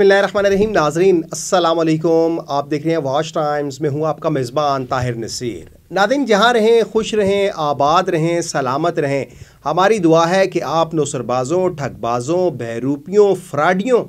बसमीम नाजरीन असलकुम आप देख रहे हैं वाश टाइम्स में हूँ आपका मेज़बान ताहिर नसीर नादिन जहाँ रहें खुश रहें आबाद रहें सलामत रहें हमारी दुआ है कि आप नौसरबाज़ों ठगबाज़ों बहरूपियों फ्राडियों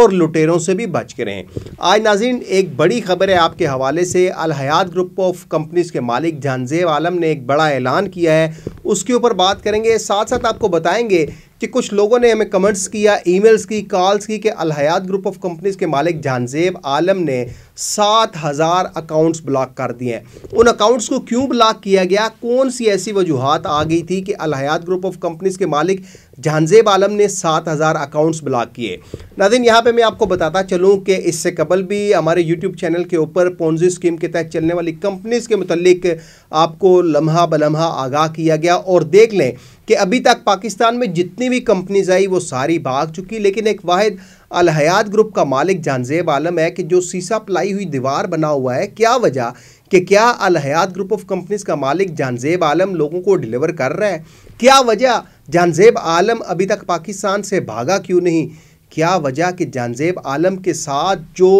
और लुटेरों से भी बच के रहें आज नाजिन एक बड़ी खबर है आपके हवाले से अलहयात ग्रुप ऑफ कंपनीज़ के मालिक जानजेब आलम ने एक बड़ा ऐलान किया है उसके ऊपर बात करेंगे साथ साथ आपको बताएंगे कि कुछ लोगों ने हमें कमेंट्स किया ईमेल्स की कॉल्स की कि अलहयात ग्रुप ऑफ कंपनीज के मालिक जानजेब आलम ने सात हज़ार अकाउंट्स ब्लॉक कर दिए हैं उन अकाउंट्स को क्यों ब्लॉक किया गया कौन सी ऐसी वजूहत आ गई थी कि अलहयात ग्रुप ऑफ कंपनीज के मालिक जहानजेब आलम ने सात हज़ार अकाउंट्स ब्लॉक किए नादिन यहाँ पे मैं आपको बताता चलूँ कि इससे कबल भी हमारे यूट्यूब चैनल के ऊपर पोन्जी स्कीम के तहत चलने वाली कंपनीज़ के मतलब आपको लम्हा बलम्हा आगाह किया गया और देख लें कि अभी तक पाकिस्तान में जितनी भी कंपनीज आई वो सारी भाग चुकी लेकिन एक वाद अलहयात ग्रुप का मालिक जानजेब आलम है कि जो सीसा पलाई हुई दीवार बना हुआ है क्या वजह कि क्या अलहयात ग्रुप ऑफ कंपनीज का मालिक जानजेब आलम लोगों को डिलीवर कर रहा है क्या वजह जानजेब आलम अभी तक पाकिस्तान से भागा क्यों नहीं क्या वजह कि जानजेब आलम के साथ जो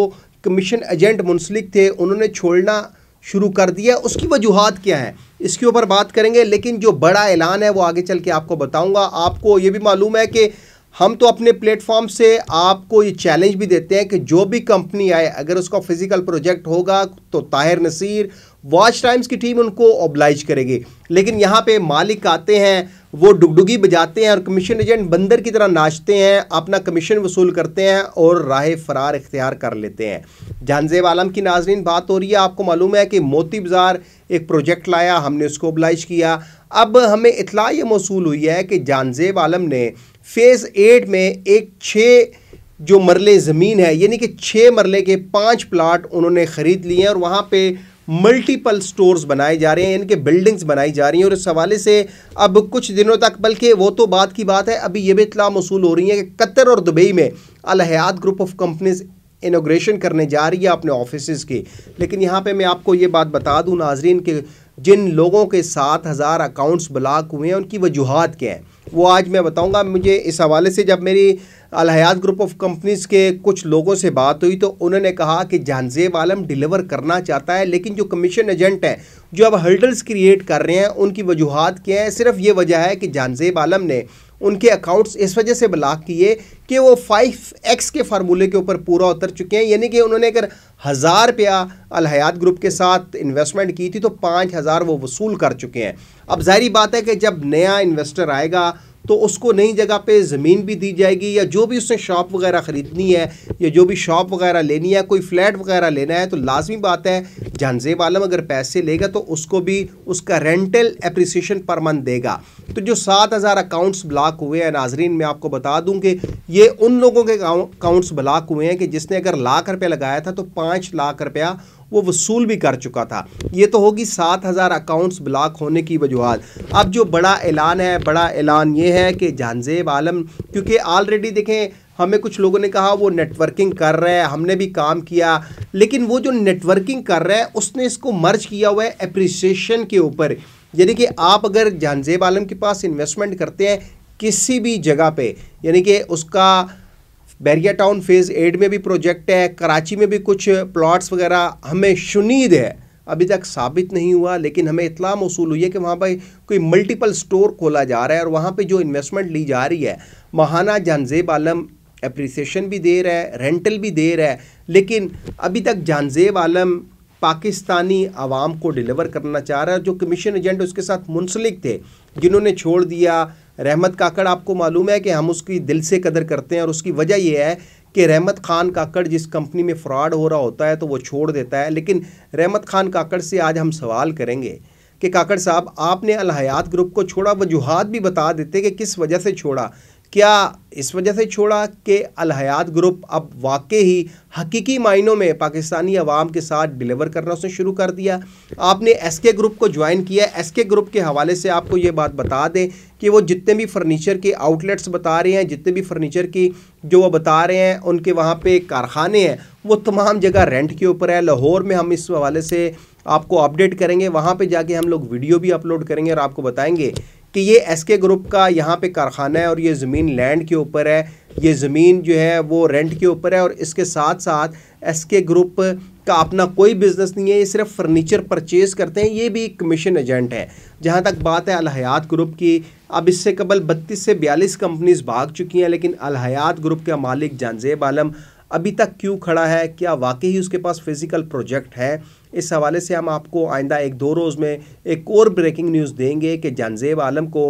कमीशन एजेंट मुंसलिक थे उन्होंने छोड़ना शुरू कर दिया उसकी वजूहत क्या है इसके ऊपर बात करेंगे लेकिन जो बड़ा ऐलान है वो आगे चल के आपको बताऊंगा आपको ये भी मालूम है कि हम तो अपने प्लेटफॉर्म से आपको ये चैलेंज भी देते हैं कि जो भी कंपनी आए अगर उसका फिजिकल प्रोजेक्ट होगा तो ताहिर नसीर वॉच टाइम्स की टीम उनको ओबलाइज करेगी लेकिन यहाँ पे मालिक आते हैं वो डुगडुगी बजाते हैं और कमीशन एजेंट बंदर की तरह नाचते हैं अपना कमीशन वसूल करते हैं और राह फरार इख्तियार कर लेते हैं जानजेब आलम की नाजरीन बात हो रही है आपको मालूम है कि मोती बाज़ार एक प्रोजेक्ट लाया हमने उसको अब्लाइज किया अब हमें इतला ये मौसू हुई है कि जानजेब आलम ने फ़ेज़ एट में एक छः जो मरले ज़मीन है यानी कि छः मरले के पाँच प्लाट उन्होंने ख़रीद लिए हैं और वहाँ पर मल्टीपल स्टोर्स बनाए जा रहे हैं इनके बिल्डिंग्स बनाई जा रही हैं और इस हवाले से अब कुछ दिनों तक बल्कि वो तो बात की बात है अभी ये भी इतला मौसूल हो रही है कि कतर और दुबई में Al Hayat group of companies inauguration करने जा रही है अपने ऑफिस की लेकिन यहाँ पर मैं आपको ये बात बता दूँ नाजरीन के जिन लोगों के सात हज़ार अकाउंट्स ब्लाक हुए हैं उनकी वजूहत क्या हैं वो आज मैं बताऊंगा मुझे इस हवाले से जब मेरी अलहयात ग्रुप ऑफ कंपनीज़ के कुछ लोगों से बात हुई तो उन्होंने कहा कि जहानजेब आलम डिलीवर करना चाहता है लेकिन जो कमीशन एजेंट हैं जो अब हर्डल्स क्रिएट कर रहे हैं उनकी वजूहत क्या हैं सिर्फ ये वजह है कि जहानजेब आलम ने उनके अकाउंट्स इस वजह से ब्लॉक किए कि वो फाइव एक्स के फार्मूले के ऊपर पूरा उतर चुके हैं यानी कि उन्होंने अगर हज़ार रुपया अलहयात ग्रुप के साथ इन्वेस्टमेंट की थी तो पाँच हज़ार वो वसूल कर चुके हैं अब जाहरी बात है कि जब नया इन्वेस्टर आएगा तो उसको नई जगह पे ज़मीन भी दी जाएगी या जो भी उसने शॉप वगैरह ख़रीदनी है या जो भी शॉप वगैरह लेनी है कोई फ्लैट वगैरह लेना है तो लाजमी बात है जानजेब आलम अगर पैसे लेगा तो उसको भी उसका रेंटल एप्रिसिएशन पर मंथ देगा तो जो सात हज़ार अकाउंट्स ब्लॉक हुए हैं नाजरीन मैं आपको बता दूँ कि ये उन लोगों के अकाउंट्स ब्लॉक हुए हैं कि जिसने अगर लाख रुपया लगाया था तो पाँच लाख रुपया वो वसूल भी कर चुका था ये तो होगी सात हज़ार अकाउंट्स ब्लॉक होने की वजूहत अब जो बड़ा ऐलान है बड़ा ऐलान ये है कि जानजेब आलम क्योंकि ऑलरेडी देखें हमें कुछ लोगों ने कहा वो नेटवर्किंग कर रहा है हमने भी काम किया लेकिन वो जो नेटवर्किंग कर रहा है उसने इसको मर्ज किया हुआ है अप्रिसिएशन के ऊपर यानी कि आप अगर जानजेब आलम के पास इन्वेस्टमेंट करते हैं किसी भी जगह पे यानी कि उसका बैरिया टाउन फेज़ एट में भी प्रोजेक्ट है कराची में भी कुछ प्लॉट्स वगैरह हमें शुनीद है अभी तक साबित नहीं हुआ लेकिन हमें इतला मौसू हुई है कि वहाँ पर कोई मल्टीपल स्टोर खोला जा रहा है और वहाँ पर जो इन्वेस्टमेंट ली जा रही है महाना जानजेब आलम अप्रिसशन भी दे रहा है रेंटल भी दे रहा है लेकिन अभी तक जानजेब आलम पाकिस्तानी आवाम को डिलीवर करना चाह रहा है जो कमीशन एजेंट उसके साथ मुंसलिक थे जिन्होंने छोड़ दिया रहमत काकड़ आपको मालूम है कि हम उसकी दिल से कदर करते हैं और उसकी वजह यह है कि रहमत खान काकड़ जिस कंपनी में फ्रॉड हो रहा होता है तो वो छोड़ देता है लेकिन रहमत खान काकड़ से आज हम सवाल करेंगे कि काकड़ साहब आपने अलहयात ग्रुप को छोड़ा वजूहत भी बता देते कि किस वजह से छोड़ा क्या इस वजह से छोड़ा कि अलहयात ग्रुप अब वाकई ही हकीकी मायनों में पाकिस्तानी अवाम के साथ डिलीवर करना उसने शुरू कर दिया आपने एस के ग्रुप को ज्वाइन किया एस के ग्रुप के हवाले से आपको ये बात बता दें कि वो जितने भी फर्नीचर के आउटलेट्स बता रहे हैं जितने भी फर्नीचर की जो वो बता रहे हैं उनके वहाँ पर कारखाने हैं वो तमाम जगह रेंट के ऊपर है लाहौर में हम इस हवाले से आपको अपडेट करेंगे वहाँ पर जाके हम लोग वीडियो भी अपलोड करेंगे और आपको बताएंगे कि ये एस के ग्रुप का यहाँ पे कारखाना है और ये ज़मीन लैंड के ऊपर है ये ज़मीन जो है वो रेंट के ऊपर है और इसके साथ साथ एस के ग्रुप का अपना कोई बिज़नेस नहीं है ये सिर्फ फर्नीचर परचेज़ करते हैं ये भी एक कमीशन एजेंट है जहाँ तक बात है अलहयात ग्रुप की अब इससे कबल बत्तीस से बयालीस कंपनीज भाग चुकी हैं लेकिन अलहयात ग्रुप का मालिक जानजेब आलम अभी तक क्यों खड़ा है क्या वाकई ही उसके पास फिज़िकल प्रोजेक्ट है इस हवाले से हम आपको आइंदा एक दो रोज़ में एक और ब्रेकिंग न्यूज़ देंगे कि जानजेब आलम को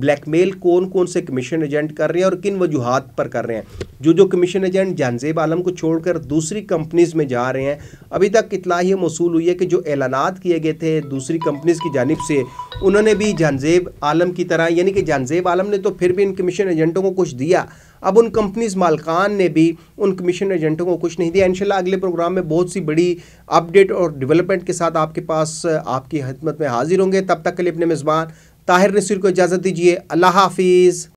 ब्लैकमेल कौन कौन से कमीशन एजेंट कर रहे हैं और किन वजूहत पर कर रहे हैं जो जो कमीशन एजेंट जानजेब आलम को छोड़कर दूसरी कंपनीज़ में जा रहे हैं अभी तक इतला ही मौसू हुई है कि जो ऐलानात किए गए थे दूसरी कंपनीज़ की जानब से उन्होंने भी जानजेब आलम की तरह यानी कि जानजेब आलम ने तो फिर भी इन कमीशन एजेंटों को कुछ दिया अब उन कंपनीज़ मालकान ने भी उन कमीशन एजेंटों को कुछ नहीं दिया इनशाला अगले प्रोग्राम में बहुत सी बड़ी अपडेट और डेवलपमेंट के साथ आपके पास आपकी हदमत में हाजिर होंगे तब तक के लिए अपने मेज़बान ताहिर नसीर को इजाज़त दीजिए अल्लाह हाफिज़